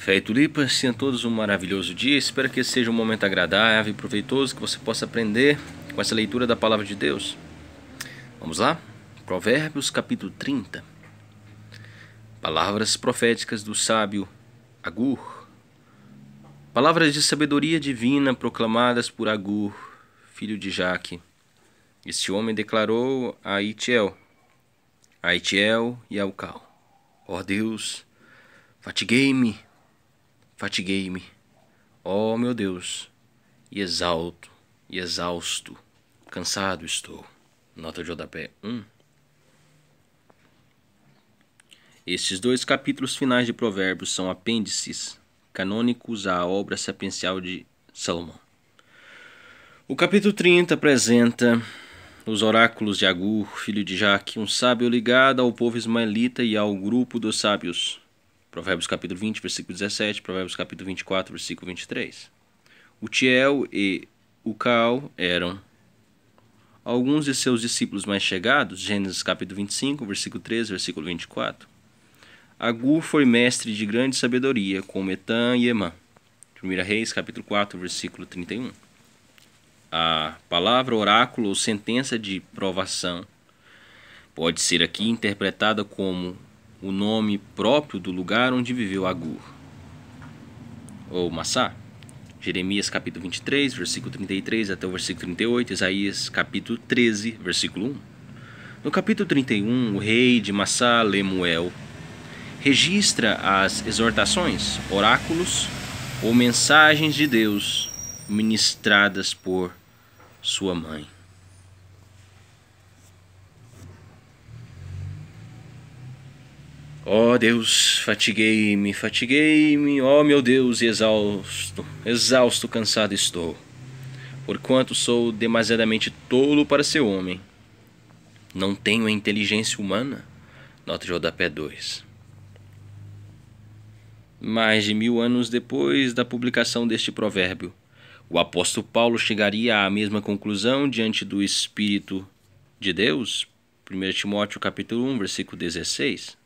Fé e Tulipas, tenham todos um maravilhoso dia. Espero que seja um momento agradável e proveitoso, que você possa aprender com essa leitura da palavra de Deus. Vamos lá? Provérbios capítulo 30. Palavras proféticas do sábio Agur. Palavras de sabedoria divina proclamadas por Agur, filho de Jaque. Este homem declarou a Itiel, a Itiel e ao Cal. Ó oh Deus, fatiguei-me Fatiguei-me, ó oh, meu Deus, e exalto, e exausto, cansado estou. Nota de rodapé 1. Estes dois capítulos finais de Provérbios são apêndices canônicos à obra sapiencial de Salomão. O capítulo 30 apresenta os oráculos de Agur, filho de Jaque, um sábio ligado ao povo ismaelita e ao grupo dos sábios. Provérbios capítulo 20, versículo 17, Provérbios capítulo 24, versículo 23. O Tiel e o Cal eram alguns de seus discípulos mais chegados, Gênesis capítulo 25, versículo 13, versículo 24. Agur foi mestre de grande sabedoria, com Etan e Emã. 1 Reis capítulo 4, versículo 31. A palavra oráculo ou sentença de provação pode ser aqui interpretada como o nome próprio do lugar onde viveu Agur, ou Massá. Jeremias capítulo 23, versículo 33 até o versículo 38, Isaías capítulo 13, versículo 1. No capítulo 31, o rei de Massá, Lemuel, registra as exortações, oráculos ou mensagens de Deus ministradas por sua mãe. Ó oh Deus, fatiguei-me, fatiguei-me, ó oh meu Deus, exausto, exausto, cansado estou, porquanto sou demasiadamente tolo para ser homem. Não tenho a inteligência humana. Nota de rodapé 2. Mais de mil anos depois da publicação deste provérbio, o apóstolo Paulo chegaria à mesma conclusão diante do Espírito de Deus. 1 Timóteo capítulo 1, versículo 16.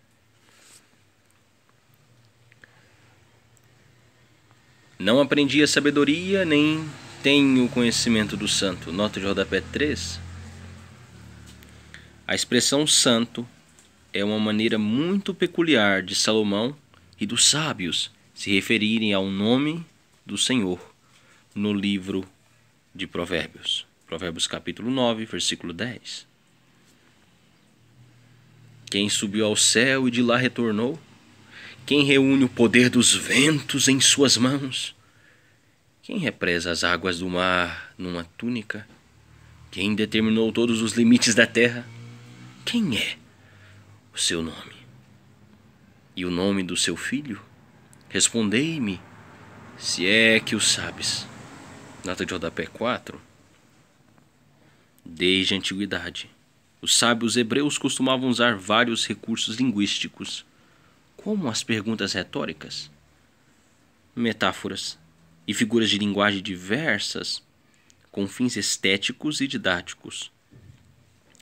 Não aprendi a sabedoria, nem tenho conhecimento do santo. Nota de rodapé 3. A expressão santo é uma maneira muito peculiar de Salomão e dos sábios se referirem ao nome do Senhor no livro de Provérbios. Provérbios capítulo 9, versículo 10. Quem subiu ao céu e de lá retornou, quem reúne o poder dos ventos em suas mãos? Quem represa as águas do mar numa túnica? Quem determinou todos os limites da terra? Quem é o seu nome? E o nome do seu filho? Respondei-me, se é que o sabes. Nota de rodapé 4. Desde a antiguidade, os sábios hebreus costumavam usar vários recursos linguísticos como as perguntas retóricas, metáforas e figuras de linguagem diversas com fins estéticos e didáticos.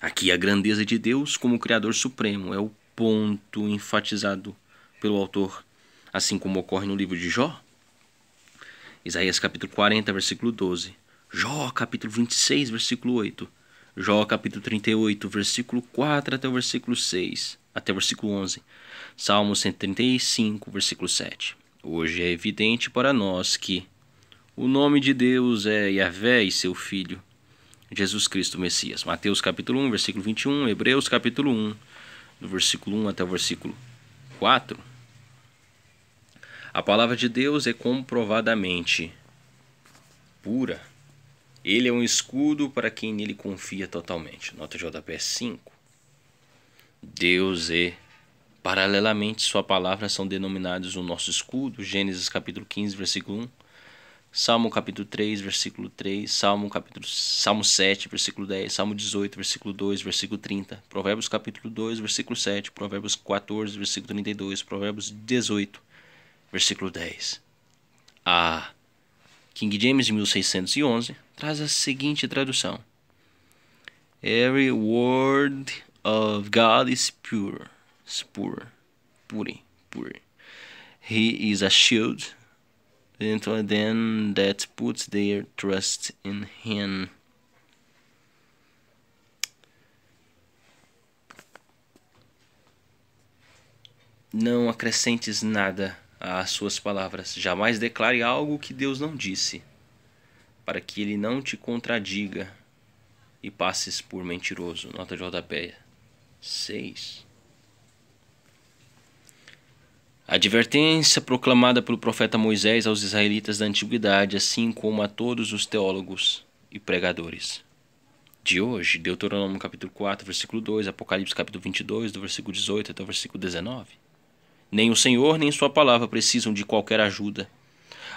Aqui a grandeza de Deus como Criador Supremo é o ponto enfatizado pelo autor, assim como ocorre no livro de Jó. Isaías capítulo 40, versículo 12. Jó capítulo 26, versículo 8. Jó capítulo 38, versículo 4 até o versículo 6 até o versículo 11. Salmo 135, versículo 7. Hoje é evidente para nós que o nome de Deus é Yahvé e seu Filho, Jesus Cristo Messias. Mateus capítulo 1, versículo 21, Hebreus capítulo 1, do versículo 1 até o versículo 4. A palavra de Deus é comprovadamente pura. Ele é um escudo para quem nele confia totalmente. Nota JPS 5. Deus e é. Paralelamente, sua palavra são denominados o nosso escudo, Gênesis capítulo 15, versículo 1, Salmo capítulo 3, versículo 3, Salmo capítulo Salmo 7, versículo 10, Salmo 18, versículo 2, versículo 30, Provérbios capítulo 2, versículo 7, Provérbios 14, versículo 32, Provérbios 18, versículo 10. A King James 1611 traz a seguinte tradução: Every word of God is pure. Is pure. Puri. Puri. He is a shield. unto them that puts their trust in him. Não acrescentes nada às suas palavras. Jamais declare algo que Deus não disse, para que ele não te contradiga e passes por mentiroso. Nota de 6. A advertência proclamada pelo profeta Moisés aos israelitas da antiguidade, assim como a todos os teólogos e pregadores de hoje, Deuteronômio capítulo 4, versículo 2, Apocalipse capítulo 22, do versículo 18 até o versículo 19. Nem o Senhor nem sua palavra precisam de qualquer ajuda.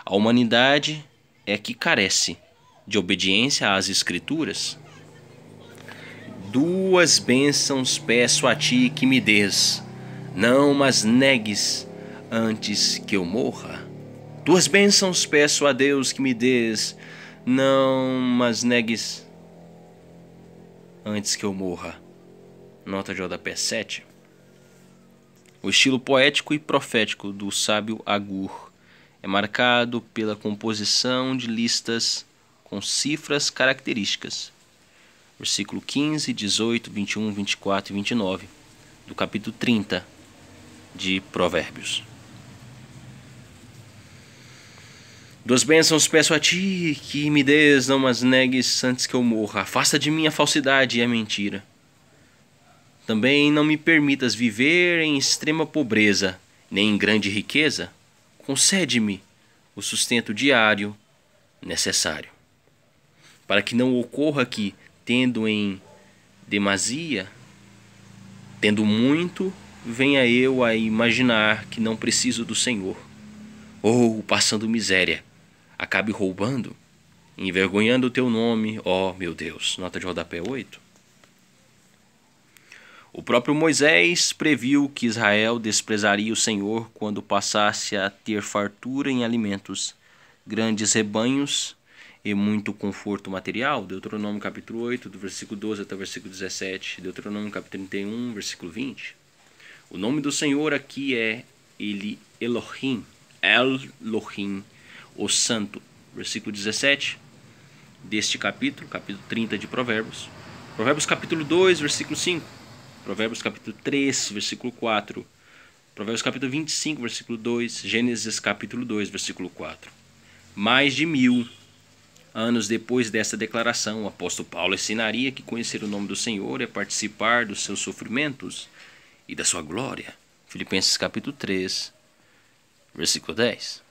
A humanidade é que carece de obediência às escrituras duas bênçãos peço a ti que me dês, não mas negues antes que eu morra. Duas bênçãos peço a Deus que me dês, não mas negues antes que eu morra. Nota de rodapé 7. O estilo poético e profético do sábio Agur é marcado pela composição de listas com cifras características versículo 15, 18, 21, 24 e 29 do capítulo 30 de Provérbios. Duas bênçãos peço a ti, que me des, não as negues antes que eu morra. Afasta de mim a falsidade e a mentira. Também não me permitas viver em extrema pobreza, nem em grande riqueza. Concede-me o sustento diário necessário, para que não ocorra que, tendo em demasia, tendo muito, venha eu a imaginar que não preciso do Senhor. Ou, passando miséria, acabe roubando, envergonhando o teu nome, ó oh, meu Deus. Nota de rodapé 8. O próprio Moisés previu que Israel desprezaria o Senhor quando passasse a ter fartura em alimentos, grandes rebanhos e muito conforto material. Deuteronômio capítulo 8, do versículo 12 até o versículo 17. Deuteronômio capítulo 31, versículo 20. O nome do Senhor aqui é ele Elohim, Elohim, o Santo. Versículo 17 deste capítulo, capítulo 30 de Provérbios. Provérbios capítulo 2, versículo 5. Provérbios capítulo 3, versículo 4. Provérbios capítulo 25, versículo 2. Gênesis capítulo 2, versículo 4. Mais de mil Anos depois dessa declaração, o apóstolo Paulo ensinaria que conhecer o nome do Senhor é participar dos seus sofrimentos e da sua glória. Filipenses capítulo 3, versículo 10.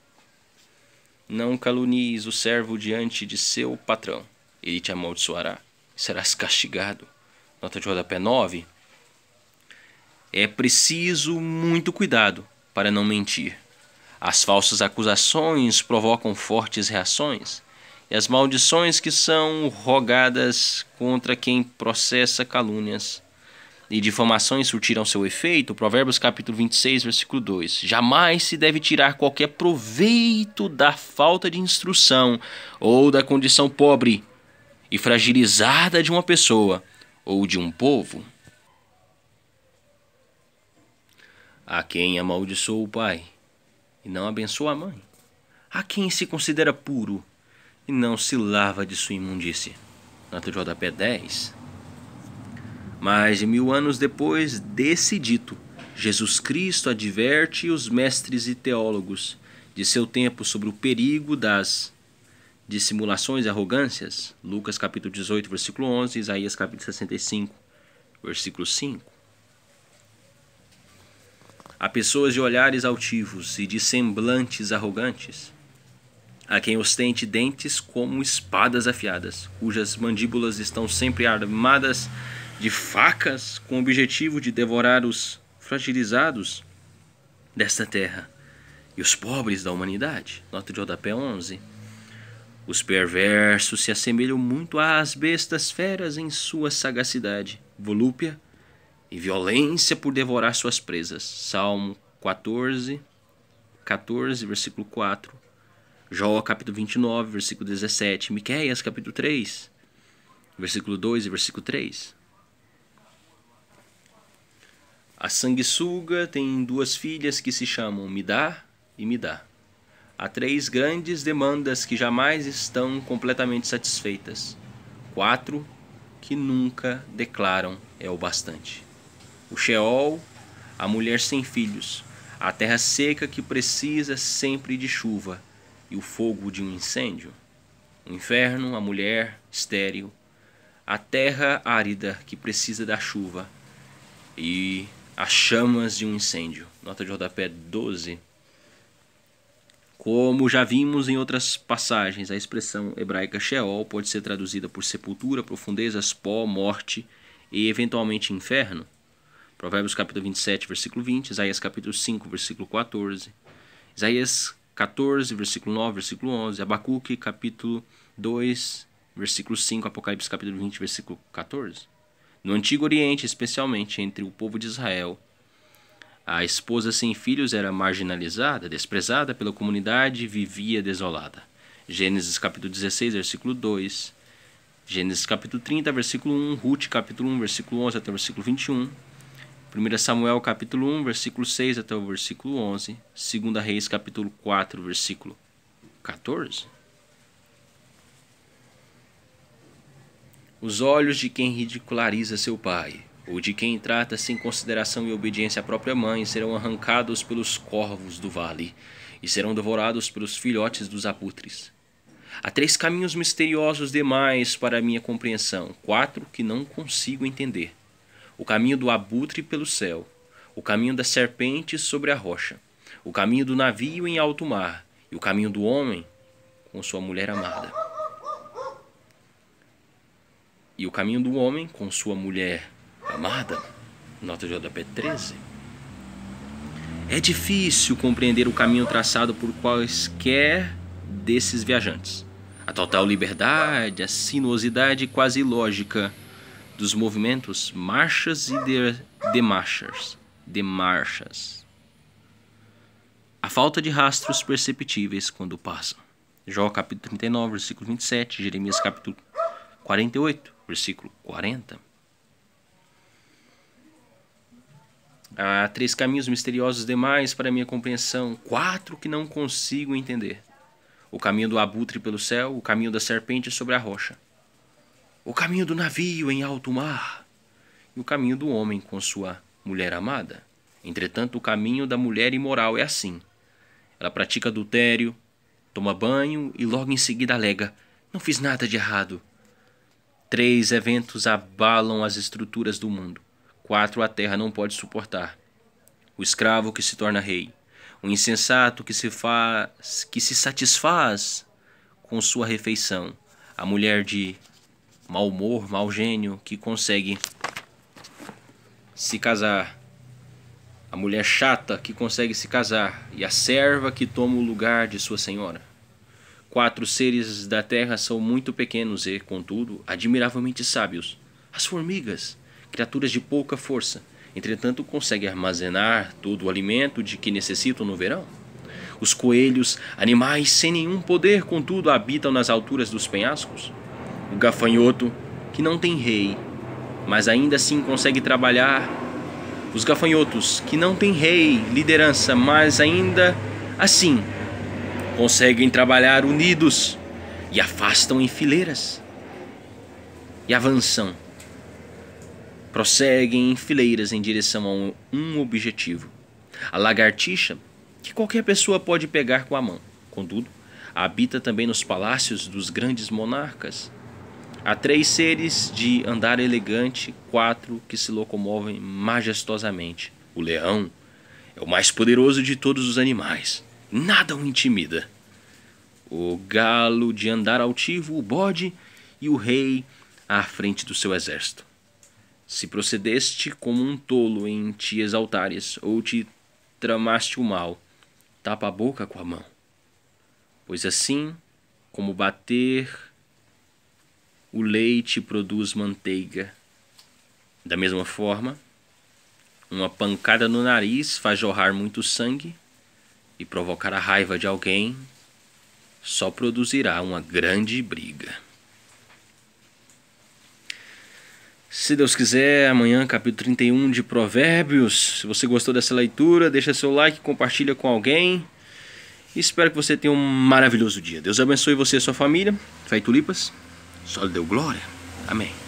Não calunies o servo diante de seu patrão, ele te amaldiçoará, e serás castigado. Nota de rodapé 9. É preciso muito cuidado para não mentir. As falsas acusações provocam fortes reações e as maldições que são rogadas contra quem processa calúnias e difamações surtiram seu efeito, Provérbios capítulo 26, versículo 2. Jamais se deve tirar qualquer proveito da falta de instrução ou da condição pobre e fragilizada de uma pessoa ou de um povo. A quem amaldiçoa o pai e não abençoa a mãe. A quem se considera puro e não se lava de sua imundície. Nota de rodapé 10. Mais de mil anos depois desse dito, Jesus Cristo adverte os mestres e teólogos de seu tempo sobre o perigo das dissimulações e arrogâncias. Lucas capítulo 18, versículo 11, Isaías capítulo 65, versículo 5. A pessoas de olhares altivos e de semblantes arrogantes, a quem ostente dentes como espadas afiadas, cujas mandíbulas estão sempre armadas de facas com o objetivo de devorar os fragilizados desta terra e os pobres da humanidade. Nota de rodapé 11. Os perversos se assemelham muito às bestas feras em sua sagacidade, volúpia e violência por devorar suas presas. Salmo 14, 14, versículo 4 Jó capítulo 29, versículo 17, Miqueias capítulo 3, versículo 2 e versículo 3. A sanguessuga tem duas filhas que se chamam Me dá e Me dá. Há três grandes demandas que jamais estão completamente satisfeitas. Quatro que nunca declaram é o bastante. O Sheol, a mulher sem filhos, a terra seca que precisa sempre de chuva e o fogo de um incêndio, o inferno, a mulher estéril, a terra árida que precisa da chuva e as chamas de um incêndio. Nota de rodapé 12. Como já vimos em outras passagens, a expressão hebraica Sheol pode ser traduzida por sepultura, profundezas, pó, morte e eventualmente inferno. Provérbios capítulo 27, versículo 20, Isaías capítulo 5, versículo 14, Isaías 14, versículo 9, versículo 11, Abacuque, capítulo 2, versículo 5, Apocalipse, capítulo 20, versículo 14. No Antigo Oriente, especialmente entre o povo de Israel, a esposa sem filhos era marginalizada, desprezada pela comunidade, e vivia desolada. Gênesis capítulo 16, versículo 2. Gênesis capítulo 30, versículo 1, Ruth capítulo 1, versículo 11 até o versículo 21, 1 Samuel capítulo 1, versículo 6 até o versículo 11, 2 Reis capítulo 4, versículo 14. Os olhos de quem ridiculariza seu pai, ou de quem trata sem consideração e obediência à própria mãe, serão arrancados pelos corvos do vale e serão devorados pelos filhotes dos abutres. Há três caminhos misteriosos demais para a minha compreensão, quatro que não consigo entender o caminho do abutre pelo céu, o caminho da serpente sobre a rocha, o caminho do navio em alto mar e o caminho do homem com sua mulher amada. E o caminho do homem com sua mulher amada, nota de JP 13. É difícil compreender o caminho traçado por quaisquer desses viajantes. A total liberdade, a sinuosidade quase lógica dos movimentos marchas e de, demarchas, demarchas. A falta de rastros perceptíveis quando passam. Jó capítulo 39, versículo 27, Jeremias capítulo 48, versículo 40. Há três caminhos misteriosos demais para minha compreensão, quatro que não consigo entender. O caminho do abutre pelo céu, o caminho da serpente sobre a rocha, o caminho do navio em alto mar e o caminho do homem com sua mulher amada. Entretanto, o caminho da mulher imoral é assim. Ela pratica adultério, toma banho e logo em seguida alega: Não fiz nada de errado. Três eventos abalam as estruturas do mundo. Quatro a terra não pode suportar: o escravo que se torna rei, o insensato que se, faz, que se satisfaz com sua refeição, a mulher de mau humor, mau gênio, que consegue se casar. A mulher chata que consegue se casar e a serva que toma o lugar de sua senhora. Quatro seres da terra são muito pequenos e, contudo, admiravelmente sábios. As formigas, criaturas de pouca força, entretanto conseguem armazenar todo o alimento de que necessitam no verão. Os coelhos, animais sem nenhum poder, contudo, habitam nas alturas dos penhascos o gafanhoto que não tem rei, mas ainda assim consegue trabalhar, os gafanhotos que não têm rei, liderança, mas ainda assim conseguem trabalhar unidos e afastam em fileiras e avançam. Prosseguem em fileiras em direção a um objetivo. A lagartixa, que qualquer pessoa pode pegar com a mão, contudo, habita também nos palácios dos grandes monarcas Há três seres de andar elegante, quatro que se locomovem majestosamente. O leão é o mais poderoso de todos os animais. Nada o intimida. O galo de andar altivo, o bode, e o rei à frente do seu exército. Se procedeste como um tolo em te exaltares, ou te tramaste o mal, tapa a boca com a mão. Pois assim, como bater o leite produz manteiga. Da mesma forma, uma pancada no nariz faz jorrar muito sangue e provocar a raiva de alguém só produzirá uma grande briga. Se Deus quiser, amanhã, capítulo 31 de Provérbios. Se você gostou dessa leitura, deixa seu like, compartilha com alguém. Espero que você tenha um maravilhoso dia. Deus abençoe você e sua família. Fé e tulipas só lhe deu glória. Amém.